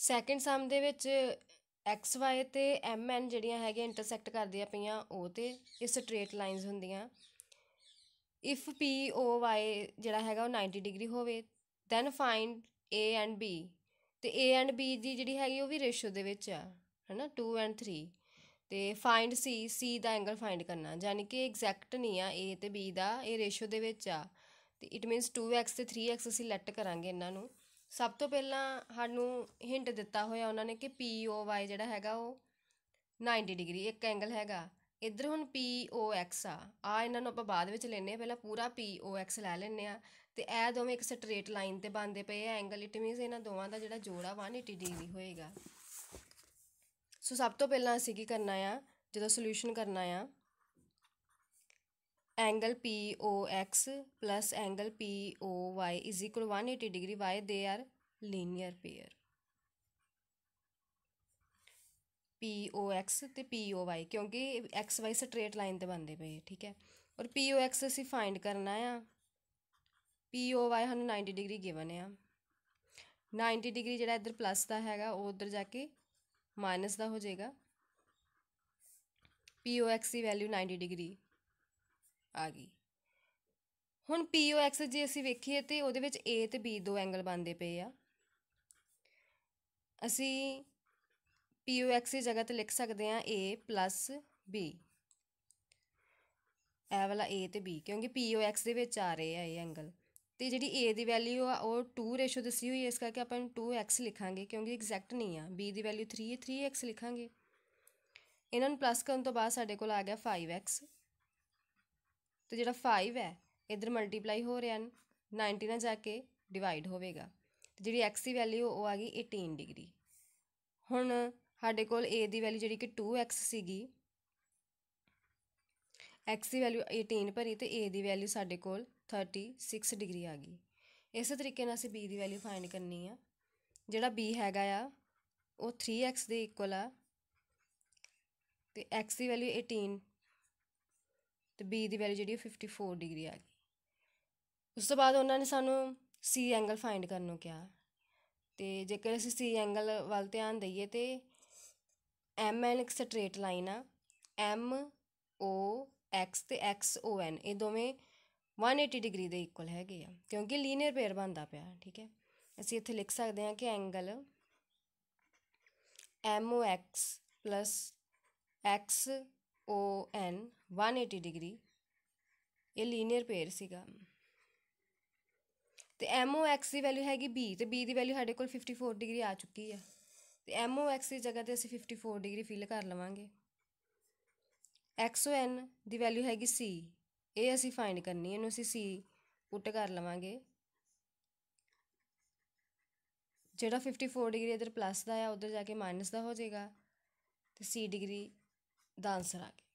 second ਸਮ ਦੇ ਵਿੱਚ xy ਤੇ mn ਜਿਹੜੀਆਂ ਹੈਗੇ ਇੰਟਰਸੈਕਟ ਕਰਦੀਆਂ ਪਈਆਂ ਉਹ ਤੇ ਇਹ ਸਟ੍ਰੇਟ ਲਾਈਨਸ ਹੁੰਦੀਆਂ ਇਫ p o y ਜਿਹੜਾ ਹੈਗਾ ਉਹ 90 ਡਿਗਰੀ ਹੋਵੇ then find a and b ਤੇ a ਐਂਡ b ਦੀ ਜਿਹੜੀ ਹੈਗੀ ਉਹ ਵੀ ਰੇਸ਼ੋ ਦੇ ਵਿੱਚ ਆ ਹੈਨਾ 2 ਐਂਡ 3 ਤੇ ਫਾਈਂਡ c c ਦਾ ਐਂਗਲ ਫਾਈਂਡ ਕਰਨਾ ਯਾਨੀ ਕਿ ਐਗਜ਼ੈਕਟ ਨਹੀਂ ਆ a ਤੇ b ਦਾ ਇਹ ਰੇਸ਼ੋ ਦੇ ਵਿੱਚ ਆ ਤੇ ਇਟ ਮੀਨਸ 2x ਤੇ 3x ਅਸੀਂ ਲੈਟ ਕਰਾਂਗੇ ਇਹਨਾਂ ਨੂੰ ਸਭ ਤੋਂ ਪਹਿਲਾਂ ਸਾਨੂੰ ਹਿੰਟ ਦਿੱਤਾ ਹੋਇਆ ਉਹਨਾਂ ਨੇ ਕਿ POY ਜਿਹੜਾ ਹੈਗਾ ਉਹ 90 ਡਿਗਰੀ ਇੱਕ ਐਂਗਲ ਹੈਗਾ ਇੱਧਰ ਹੁਣ POX ਆ ਆ ਇਹਨਾਂ ਨੂੰ ਆਪਾਂ ਬਾਅਦ ਵਿੱਚ ਲੈਨੇ ਆ ਪਹਿਲਾਂ ਪੂਰਾ POX ਲੈ ਲੈਨੇ ਆ ਤੇ ਇਹ ਦੋਵੇਂ ਇੱਕ ਸਟ੍ਰੇਟ ਲਾਈਨ ਤੇ ਬੰਦੇ ਪਏ ਆ ਐਂਗਲ ਇਟ ਮੀਨਸ ਇਹਨਾਂ ਦੋਵਾਂ ਦਾ ਜਿਹੜਾ ਜੋੜਾ 180 ਡਿਗਰੀ ਹੋਏਗਾ ਸੋ ਸਭ ਤੋਂ ਪਹਿਲਾਂ ਅਸੀਂ ਕੀ ਕਰਨਾ ਆ ਜਦੋਂ ਸੋਲੂਸ਼ਨ ਕਰਨਾ ਆ angle POX plus angle POY is equal to 180 degree why they are linear pair POX ਤੇ POY ਕਿਉਂਕਿ XY ਸਟ੍ਰੇਟ ਲਾਈਨ ਤੇ ਬੰਦੇ ਪਏ ਠੀਕ ਹੈ ਔਰ POX ਅਸੀਂ ਫਾਈਂਡ ਕਰਨਾ ਆ POY ਸਾਨੂੰ 90 ਡਿਗਰੀ ਗਿਵਨ ਆ 90 ਡਿਗਰੀ ਜਿਹੜਾ ਇੱਧਰ ਪਲੱਸ ਦਾ ਹੈਗਾ ਉਹ ਉਧਰ ਜਾ ਕੇ ਮਾਈਨਸ ਦਾ ਹੋ ਜਾਏਗਾ POX ਦੀ ਵੈਲਿਊ 90 ਡਿਗਰੀ ਆ ਗਈ ਹੁਣ POX ਜੇ ਅਸੀਂ ਵੇਖੀਏ ਤੇ ਉਹਦੇ ਵਿੱਚ A ਤੇ B ਦੋ ਐਂਗਲ ਬਣਦੇ ਪਏ ਆ ਅਸੀਂ POX ਦੀ ਜਗ੍ਹਾ ਤੇ ਲਿਖ ਸਕਦੇ ਆ A B ਇਹ ਵਾਲਾ A ਤੇ B ਕਿਉਂਕਿ POX ਦੇ ਵਿੱਚ ਆ ਰਹੇ ਆ ਇਹ ਐਂਗਲ ਤੇ ਜਿਹੜੀ A ਦੀ ਵੈਲਿਊ ਆ ਉਹ 2 ਰੇਸ਼ੋ ਦੱਸੀ ਹੋਈ ਹੈ ਇਸ ਕਰਕੇ ਆਪਾਂ 2x ਲਿਖਾਂਗੇ ਕਿਉਂਕਿ ਐਗਜ਼ੈਕਟ ਨਹੀਂ ਆ B ਦੀ ਵੈਲਿਊ 3 ਹੈ 3x ਲਿਖਾਂਗੇ ਇਹਨਾਂ ਨੂੰ ਪਲੱਸ ਕਰਨ ਤੋਂ ਬਾਅਦ ਸਾਡੇ ਕੋਲ ਆ ਗਿਆ 5x ਤੇ ਜਿਹੜਾ 5 ਹੈ ਇਧਰ ਮਲਟੀਪਲਾਈ ਹੋ ਰਿਹਾ 90 ਨਾਲ ਜਾ ਕੇ ਡਿਵਾਈਡ ਹੋਵੇਗਾ ਤੇ ਜਿਹੜੀ x ਦੀ ਵੈਲਿਊ ਉਹ ਆ ਗਈ 18 ਡਿਗਰੀ ਹੁਣ ਸਾਡੇ ਕੋਲ a ਦੀ ਵੈਲਿਊ ਜਿਹੜੀ ਕਿ 2x ਸੀਗੀ x ਦੀ ਵੈਲਿਊ 18 ਭਰੀ ਤੇ a ਦੀ ਵੈਲਿਊ ਸਾਡੇ ਕੋਲ 36 ਡਿਗਰੀ ਆ ਗਈ ਇਸੇ ਤਰੀਕੇ ਨਾਲ ਅਸੀਂ b ਦੀ ਵੈਲਿਊ ਫਾਈਂਡ ਕਰਨੀ ਆ ਜਿਹੜਾ b ਹੈਗਾ ਆ ਉਹ 3x ਦੇ ਇਕੁਅਲ ਆ ਤੇ x ਦੀ ਵੈਲਿਊ 18 ਤੇ B ਦੀ ਵੈਲਿਊ ਜਿਹੜੀ ਹੈ 54 ਡਿਗਰੀ ਆ ਗਈ ਉਸ ਤੋਂ ਬਾਅਦ ਉਹਨਾਂ ਨੇ ਸਾਨੂੰ C ਐਂਗਲ ਫਾਈਂਡ ਕਰਨ ਨੂੰ ਕਿਹਾ ਤੇ ਜੇਕਰ ਅਸੀਂ C ਐਂਗਲ ਵੱਲ ਧਿਆਨ ਦਈਏ ਤੇ M ਇੱਕ ਸਟ੍ਰੇਟ ਲਾਈਨ ਆ M O X ਤੇ X O N ਇਹ ਦੋਵੇਂ 180 ਡਿਗਰੀ ਦੇ ਇਕੁਅਲ ਹੈਗੇ ਆ ਕਿਉਂਕਿ ਲੀਨੀਅਰ ਪੇਅਰ ਬਣਦਾ ਪਿਆ ਠੀਕ ਹੈ ਅਸੀਂ ਇੱਥੇ ਲਿਖ ਸਕਦੇ ਹਾਂ ਕਿ angle o x X O N 180 degree ਇਹ ਲੀਨੀਅਰ ਪੇਅਰ ਸੀਗਾ ਤੇ ਐਮ ਓ ਐਕਸ ਦੀ ਵੈਲਿਊ ਹੈਗੀ b ਤੇ b ਦੀ ਵੈਲਿਊ ਸਾਡੇ ਕੋਲ 54 ਡਿਗਰੀ ਆ ਚੁੱਕੀ ਹੈ ਤੇ ਐਮ ਓ ਐਕਸ ਦੀ ਜਗ੍ਹਾ ਤੇ ਅਸੀਂ 54 ਡਿਗਰੀ ਫਿਲ ਕਰ ਲਵਾਂਗੇ ਐਕਸ ਓ ਐਨ ਦੀ ਵੈਲਿਊ ਹੈਗੀ c ਇਹ ਅਸੀਂ ਫਾਈਂਡ ਕਰਨੀ ਇਹਨੂੰ ਅਸੀਂ c ਪੁੱਟ ਕਰ ਲਵਾਂਗੇ ਜਿਹੜਾ 54 ਡਿਗਰੀ ਇਧਰ ਪਲੱਸ ਦਾ ਆ ਉਧਰ ਜਾ ਕੇ ਮਾਈਨਸ ਦਾ ਹੋ ਜਾਏਗਾ ਤੇ c ਡਿਗਰੀ ਡਾਂਸਰ ਆਨਸਰ ਆ ਗਿਆ